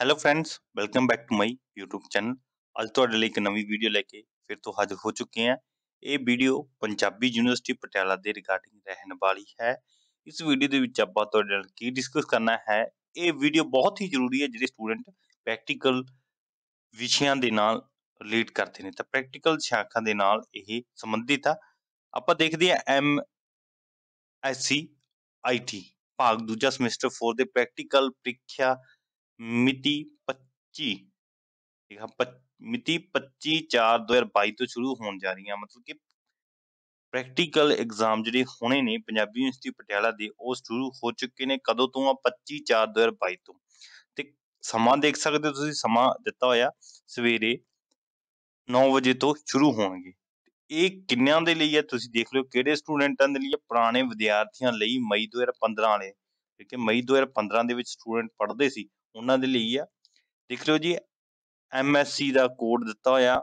hello friends welcome back to my YouTube channel ਅੱਜ ਤੁਹਾਡੇ ਲਈ ਇੱਕ ਨਵੀਂ ਵੀਡੀਓ ਲੈ ਕੇ ਫਿਰ ਤੋਂ ਹਾਜ਼ਰ ਹੋ ਚੁੱਕੇ ਹਾਂ ਇਹ ਵੀਡੀਓ ਪੰਜਾਬੀ ਯੂਨੀਵਰਸਿਟੀ ਪਟਿਆਲਾ ਦੇ ਰਿਗਾਰਡਿੰਗ ਰਹਿਣ ਵਾਲੀ ਹੈ ਇਸ ਵੀਡੀਓ ਦੇ ਵਿੱਚ ਆਪਾਂ ਤੁਹਾਡੇ ਨਾਲ ਕੀ ਡਿਸਕਸ ਕਰਨਾ ਹੈ ਇਹ ਵੀਡੀਓ ਬਹੁਤ ਹੀ ਜ਼ਰੂਰੀ ਹੈ ਜਿਹੜੇ ਸਟੂਡੈਂਟ ਪ੍ਰੈਕਟੀਕਲ ਵਿਸ਼ਿਆਂ ਦੇ ਨਾਲ ਰਿਲੇਟ ਕਰਦੇ ਨੇ ਤਾਂ ਪ੍ਰੈਕਟੀਕਲ ਸ਼ਾਖਾ ਦੇ ਨਾਲ ਇਹ ਸੰਬੰਧਿਤ ਆ ਆਪਾਂ ਦੇਖਦੇ ਹਾਂ ਐਮ ਐਸਸੀ ਆਈਟੀ ਭਾਗ ਦੂਜਾ ਸਮੈਸਟਰ 4 ਦੇ ਪ੍ਰੈਕਟੀਕਲ ਪ੍ਰੀਖਿਆ ਮਿਤੀ 25 ਠੀਕ ਹੈ ਮਿਤੀ 25 4 2022 ਤੋਂ ਸ਼ੁਰੂ ਹੋਣ ਜਾ ਰਹੀਆਂ ਮਤਲਬ ਕਿ ਪ੍ਰੈਕਟੀਕਲ ਐਗਜ਼ਾਮ ਜਿਹੜੇ ਹੋਣੇ ਨੇ ਪੰਜਾਬੀ ਯੂਨੀਵਰਸਿਟੀ ਪਟਿਆਲਾ ਦੇ ਉਹ ਸ਼ੁਰੂ ਹੋ ਚੁੱਕੇ ਨੇ ਕਦੋਂ ਤੋਂ ਆ 25 4 2022 ਤੋਂ ਤੇ ਸਮਾਂ ਦੇਖ ਸਕਦੇ ਹੋ ਤੁਸੀਂ ਸਮਾਂ ਦਿੱਤਾ ਹੋਇਆ ਸਵੇਰੇ 9 ਵਜੇ ਤੋਂ ਸ਼ੁਰੂ ਹੋਣਗੇ ਇਹ ਕਿੰਨਿਆਂ ਦੇ ਲਈ ਹੈ ਤੁਸੀਂ ਦੇਖ ਲਓ ਕਿਹੜੇ ਸਟੂਡੈਂਟਾਂ ਦੇ ਲਈ ਹੈ ਪੁਰਾਣੇ ਵਿਦਿਆਰਥੀਆਂ ਲਈ ਮਈ 2015 ਵਾਲੇ ਠੀਕ ਹੈ ਮਈ 2015 ਦੇ ਵਿੱਚ ਸਟੂਡੈਂਟ ਪੜ੍ਹਦੇ ਸੀ ਉਹਨਾਂ ਦੇ ਲਈ ਆ ਦੇਖ ਲਓ ਜੀ ਸੀ ਦਾ ਕੋਡ ਦਿੱਤਾ ਹੋਇਆ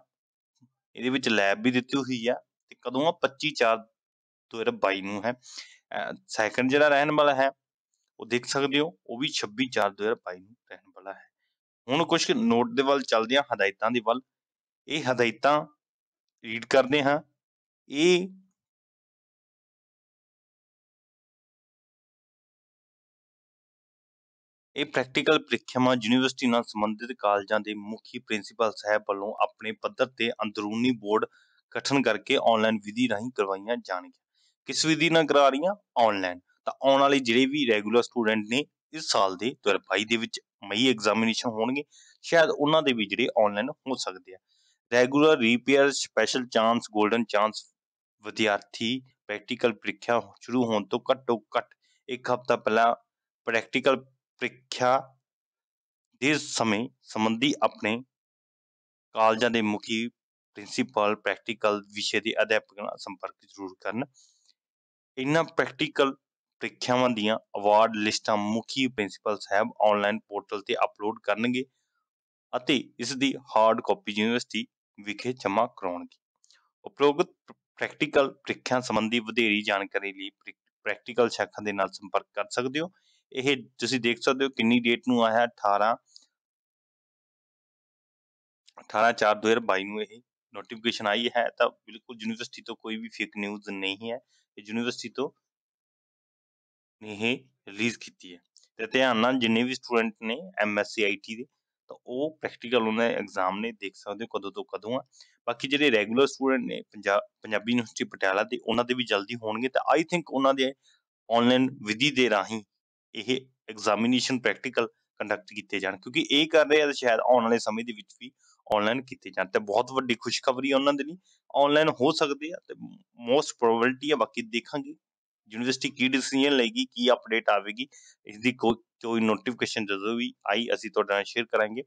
ਇਹਦੇ ਵਿੱਚ ਲੈਬ ਵੀ ਦਿੱਤੀ ਹੋਈ ਆ ਤੇ ਕਦੋਂ ਆ 25 4 2022 ਨੂੰ ਹੈ ਸੈਕੰਡ ਜਿਹੜਾ ਰਹਿਣ ਵਾਲਾ ਹੈ ਉਹ ਦੇਖ ਸਕਦੇ ਹੋ ਉਹ ਵੀ 26 4 2022 ਨੂੰ ਰਹਿਣ ਵਾਲਾ ਹੈ ਹੁਣ ਕੁਝ ਨੋਟ ਦੇ ਵੱਲ ਚੱਲਦੇ ਹਾਂ ਹਦਾਇਤਾਂ ਦੇ ਵੱਲ ਇਹ ਹਦਾਇਤਾਂ ਰੀਡ ਕਰਦੇ ਹਾਂ ਇਹ ਇਹ ਪ੍ਰੈਕਟੀਕਲ ਪ੍ਰੀਖਿਆਵਾਂ ਯੂਨੀਵਰਸਿਟੀ ਨਾਲ ਸੰਬੰਧਿਤ ਕਾਲਜਾਂ ਦੇ ਮੁਖੀ ਪ੍ਰਿੰਸੀਪਲ ਸਾਹਿਬ ਵੱਲੋਂ ਆਪਣੇ ਪੱਧਰ ਤੇ ਅੰਦਰੂਨੀ ਬੋਰਡ ਗਠਨ ਕਰਕੇ ਆਨਲਾਈਨ ਵਿਧੀ ਰਾਹੀਂ ਕਰਵਾਈਆਂ ਜਾਣਗੀਆਂ ਕਿਸ ਵਿਧੀ ਨਾਲ ਕਰਾ ਰਹੀਆਂ ਆਨਲਾਈਨ ਤਾਂ ਆਉਣ ਵਾਲੇ ਜਿਹੜੇ ਵੀ ਰੈਗੂਲਰ ਸਟੂਡੈਂਟ ਨੇ ਇਸ ਸਾਲ ਦੇ 2022 ਦੇ ਵਿੱਚ ਮਈ ਐਗਜ਼ਾਮੀਨੇਸ਼ਨ ਹੋਣਗੇ ਸ਼ਾਇਦ ਉਹਨਾਂ ਦੇ ਵੀ ਜਿਹੜੇ ਆਨਲਾਈਨ ਹੋ ਸਕਦੇ ਆ regular reappear special chance golden chance ਵਿਦਿਆਰਥੀ ਪ੍ਰੈਕਟੀਕਲ ਪ੍ਰੀਖਿਆ ਸ਼ੁਰੂ ਹੋਣ ਤੋਂ ਘੱਟੋ ਘੱਟ ਇੱਕ ਹਫ਼ਤਾ ਪਹਿਲਾਂ ਪ੍ਰੈਕਟੀਕਲ ਪ੍ਰੀਖਿਆ ਦੇ ਸਮੇਂ ਸੰਬੰਧੀ ਆਪਣੇ ਕਾਲਜਾਂ ਦੇ ਮੁਖੀ ਪ੍ਰਿੰਸੀਪਲ ਪ੍ਰੈਕਟੀਕਲ ਵਿਸ਼ੇ ਦੇ ਅਧਿਆਪਕ ਨਾਲ ਸੰਪਰਕ ਜ਼ਰੂਰ ਕਰਨ ਇਹਨਾਂ ਪ੍ਰੈਕਟੀਕਲ ਪ੍ਰੀਖਿਆਵਾਂ ਦੀਆਂ ਅਵਾਰਡ ਲਿਸਟਾਂ ਮੁਖੀ ਪ੍ਰਿੰਸੀਪਲ ਸਾਹਿਬ ਆਨਲਾਈਨ ਪੋਰਟਲ ਤੇ ਅਪਲੋਡ ਕਰਨਗੇ ਅਤੇ ਇਸ ਦੀ ਹਾਰਡ ਕਾਪੀ ਯੂਨੀਵਰਸਿਟੀ ਵਿਖੇ ਜਮ੍ਹਾਂ ਕਰਾਉਣਗੇ ਉਪਰੋਕਤ ਪ੍ਰੈਕਟੀਕਲ ਪ੍ਰੀਖਿਆ ਸੰਬੰਧੀ ਵਧੇਰੀ ਜਾਣਕਾਰੀ ਲਈ ਪ੍ਰੈਕਟੀਕਲ ਸ਼ਾਖਾ ਦੇ ਨਾਲ ਸੰਪਰਕ ਕਰ ਸਕਦੇ ਹੋ ਇਹ ਤੁਸੀਂ ਦੇਖ ਸਕਦੇ ਹੋ ਕਿੰਨੀ ਡੇਟ ਨੂੰ ਆਇਆ 18 18/4/2022 ਨੂੰ ਇਹ ਨੋਟੀਫਿਕੇਸ਼ਨ ਆਈ ਹੈ ਤਾਂ ਬਿਲਕੁਲ ਯੂਨੀਵਰਸਿਟੀ ਤੋਂ ਕੋਈ ਵੀ ਫੇਕ ਨਿਊਜ਼ ਨਹੀਂ ਹੈ ਇਹ ਯੂਨੀਵਰਸਿਟੀ ਤੋਂ ਇਹ ਰਿਲੀਜ਼ ਕੀਤੀ ਹੈ ਤੇ ਧਿਆਨ ਨਾਲ ਜਿੰਨੇ ਵੀ ਸਟੂਡੈਂਟ ਨੇ ਐਮਐਸਸੀ ਆਈਟੀ ਦੇ ਤਾਂ ਉਹ ਪ੍ਰੈਕਟੀਕਲ ਉਹਨਾਂ ਦੇ ਐਗਜ਼ਾਮ ਨੇ ਦੇਖ ਸਕਦੇ ਹੋ ਕਦੋਂ ਤੋਂ ਕਦੋਂ ਆ ਬਾਕੀ ਜਿਹੜੇ ਰੈਗੂਲਰ ਸਟੂਡੈਂਟ ਨੇ ਪੰਜਾਬ ਪੰਜਾਬੀ ਯੂਨੀਵਰਸਿਟੀ ਪਟਿਆਲਾ ਦੇ ਉਹਨਾਂ ਦੇ ਵੀ ਜਲਦੀ ਹੋਣਗੇ ਤਾਂ ਆਈ ਥਿੰਕ ਉਹਨਾਂ ਦੇ ਆਨਲਾਈਨ ਵਿਧੀ ਦੇ ਰਾਹੀਂ ਇਹ ਐਗਜ਼ਾਮੀਨੇਸ਼ਨ ਪ੍ਰੈਕਟੀਕਲ ਕੰਡਕਟ ਕੀਤੇ ਜਾਣ ਕਿਉਂਕਿ ਇਹ ਕਰ ਰਹੇ ਆ ਸ਼ਾਇਦ ਆਉਣ ਵਾਲੇ ਸਮੇਂ ਦੇ ਵਿੱਚ ਵੀ ਆਨਲਾਈਨ ਕੀਤੇ ਜਾਣ ਤੇ ਬਹੁਤ ਵੱਡੀ ਖੁਸ਼ਖਬਰੀ ਉਹਨਾਂ ਦੇ ਲਈ ਆਨਲਾਈਨ ਹੋ ਸਕਦੇ ਆ ਤੇ ਮੋਸਟ ਪ੍ਰੋਬੈਬਿਲਟੀ ਆ ਬਾਕੀ ਦੇਖਾਂਗੇ ਯੂਨੀਵਰਸਿਟੀ ਕੀ ਡਿਸੀਜਨ ਲੈਗੀ ਕੀ ਅਪਡੇਟ ਆਵੇਗੀ ਇਸ ਦੀ ਕੋਈ ਨੋਟੀਫਿਕੇਸ਼ਨ ਜਦੋਂ ਵੀ ਆਈ ਅਸੀਂ ਤੁਹਾਡੇ ਨਾਲ ਸ਼ੇਅਰ ਕਰਾਂਗੇ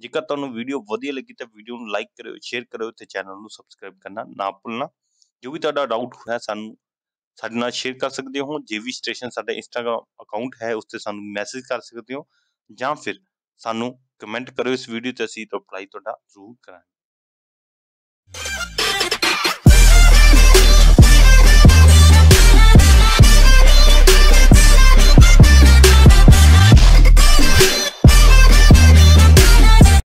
ਜੇਕਰ ਤੁਹਾਨੂੰ ਵੀਡੀਓ ਵਧੀਆ ਲੱਗੀ ਤਾਂ ਵੀਡੀਓ ਨੂੰ ਲਾਈਕ ਕਰਿਓ ਸ਼ੇਅਰ ਕਰਿਓ ਤੇ ਚੈਨਲ ਨੂੰ ਸਬਸਕ੍ਰਾਈਬ ਕਰਨਾ ਨਾ ਭੁੱਲਣਾ ਜੋ ਵੀ ਤੁਹਾਡਾ ਡਾਊਟ ਹੋਇਆ ਸਾਨੂੰ ਸਾਡੇ ਨਾਲ ਸ਼ੇਅਰ ਕਰ ਸਕਦੇ ਹੋ ਜੀਵੀ ਸਟੇਸ਼ਨ ਸਾਡਾ ਇੰਸਟਾਗ੍ਰam ਅਕਾਊਂਟ ਹੈ ਉਸ ਤੇ ਸਾਨੂੰ ਮੈਸੇਜ ਕਰ ਸਕਦੇ ਹੋ ਜਾਂ ਫਿਰ ਸਾਨੂੰ ਕਮੈਂਟ ਕਰੋ ਇਸ ਵੀਡੀਓ ਤੇ ਅਸੀਂ ਰਿਪਲਾਈ ਤੁਹਾਡਾ ਜ਼ਰੂਰ ਕਰਾਂਗੇ